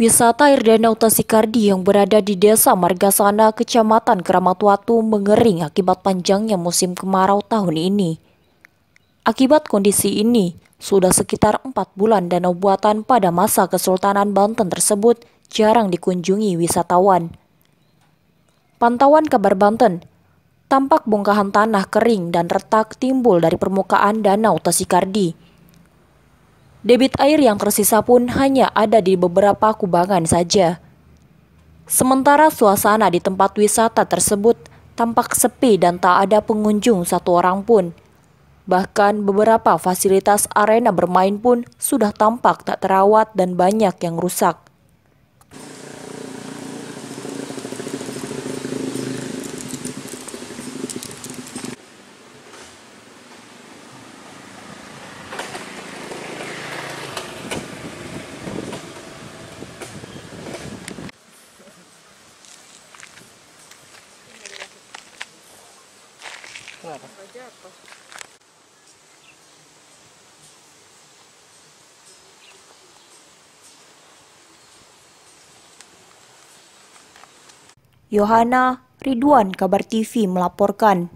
Wisata air danau Tasikardi yang berada di Desa Margasana, Kecamatan Keramat mengering akibat panjangnya musim kemarau tahun ini. Akibat kondisi ini, sudah sekitar empat bulan danau buatan pada masa Kesultanan Banten tersebut jarang dikunjungi wisatawan. Pantauan kabar Banten, tampak bongkahan tanah kering dan retak timbul dari permukaan danau Tasikardi Debit air yang tersisa pun hanya ada di beberapa kubangan saja. Sementara suasana di tempat wisata tersebut tampak sepi dan tak ada pengunjung satu orang pun. Bahkan beberapa fasilitas arena bermain pun sudah tampak tak terawat dan banyak yang rusak. Kenapa? Yohana Ridwan Kabar TV melaporkan.